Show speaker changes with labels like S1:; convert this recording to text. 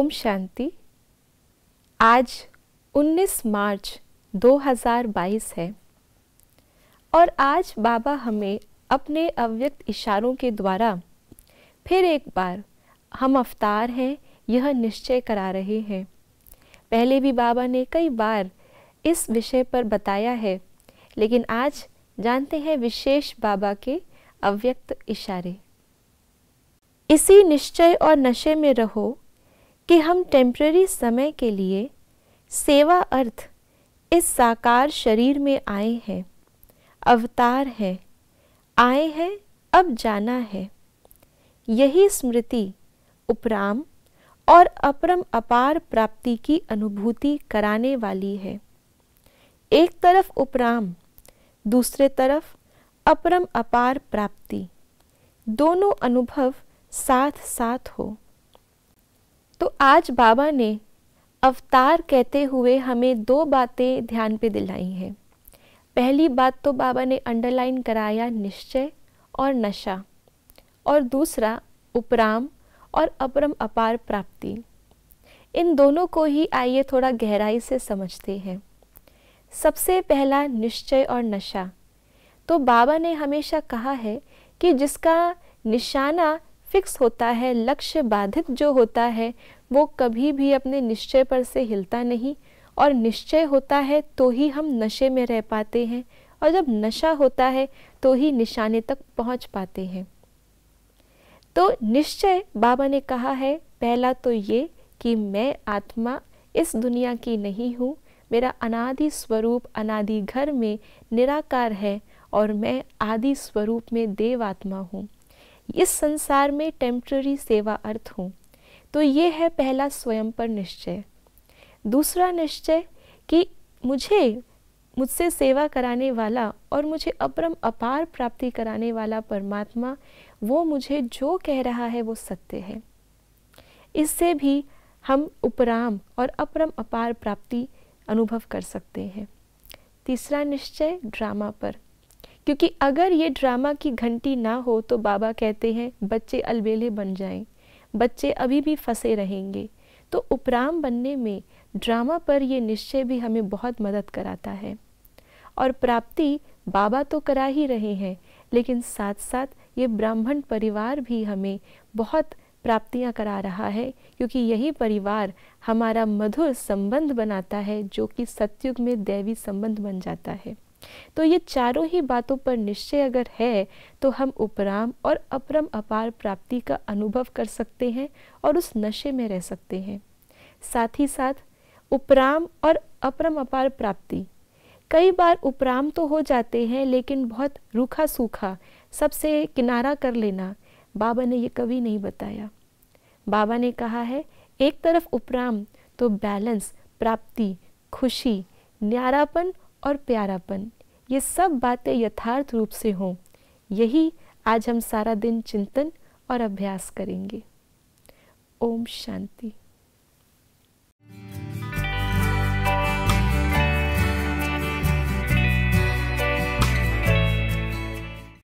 S1: ओम शांति आज 19 मार्च 2022 है और आज बाबा हमें अपने अव्यक्त इशारों के द्वारा फिर एक बार हम अवतार हैं यह निश्चय करा रहे हैं पहले भी बाबा ने कई बार इस विषय पर बताया है लेकिन आज जानते हैं विशेष बाबा के अव्यक्त इशारे इसी निश्चय और नशे में रहो कि हम टेम्प्रेरी समय के लिए सेवा अर्थ इस साकार शरीर में आए हैं अवतार हैं आए हैं अब जाना है यही स्मृति उपराम और अपरम अपार प्राप्ति की अनुभूति कराने वाली है एक तरफ उपराम दूसरे तरफ अपरम अपार प्राप्ति दोनों अनुभव साथ साथ हो आज बाबा ने अवतार कहते हुए हमें दो बातें ध्यान पे दिलाई हैं पहली बात तो बाबा ने अंडरलाइन कराया निश्चय और नशा और दूसरा उपराम और अपरम अपार प्राप्ति इन दोनों को ही आइए थोड़ा गहराई से समझते हैं सबसे पहला निश्चय और नशा तो बाबा ने हमेशा कहा है कि जिसका निशाना फिक्स होता है लक्ष्य बाधित जो होता है वो कभी भी अपने निश्चय पर से हिलता नहीं और निश्चय होता है तो ही हम नशे में रह पाते हैं और जब नशा होता है तो ही निशाने तक पहुंच पाते हैं तो निश्चय बाबा ने कहा है पहला तो ये कि मैं आत्मा इस दुनिया की नहीं हूँ मेरा अनादि स्वरूप अनादि घर में निराकार है और मैं आदि स्वरूप में देव आत्मा हूँ इस संसार में टेम्प्ररी सेवा अर्थ हूँ तो ये है पहला स्वयं पर निश्चय दूसरा निश्चय कि मुझे मुझसे सेवा कराने वाला और मुझे अपरम अपार प्राप्ति कराने वाला परमात्मा वो मुझे जो कह रहा है वो सत्य है इससे भी हम उपराम और अपरम अपार प्राप्ति अनुभव कर सकते हैं तीसरा निश्चय ड्रामा पर क्योंकि अगर ये ड्रामा की घंटी ना हो तो बाबा कहते हैं बच्चे अलबेले बन जाएं बच्चे अभी भी फंसे रहेंगे तो उपराम बनने में ड्रामा पर यह निश्चय भी हमें बहुत मदद कराता है और प्राप्ति बाबा तो करा ही रहे हैं लेकिन साथ साथ ये ब्राह्मण परिवार भी हमें बहुत प्राप्तियां करा रहा है क्योंकि यही परिवार हमारा मधुर संबंध बनाता है जो कि सत्युग में दैवी संबंध बन जाता है तो ये चारों ही बातों पर निश्चय अगर है तो हम उपराम और अपरम अपार प्राप्ति का अनुभव कर सकते हैं और उस नशे में रह सकते हैं साथ ही साथ उपराम और अपरम अपार प्राप्ति कई बार उपराम तो हो जाते हैं लेकिन बहुत रूखा सूखा सबसे किनारा कर लेना बाबा ने ये कभी नहीं बताया बाबा ने कहा है एक तरफ उपराम तो बैलेंस प्राप्ति खुशी न्यारापन और प्यारापन ये सब बातें यथार्थ रूप से हों यही आज हम सारा दिन चिंतन और अभ्यास करेंगे ओम शांति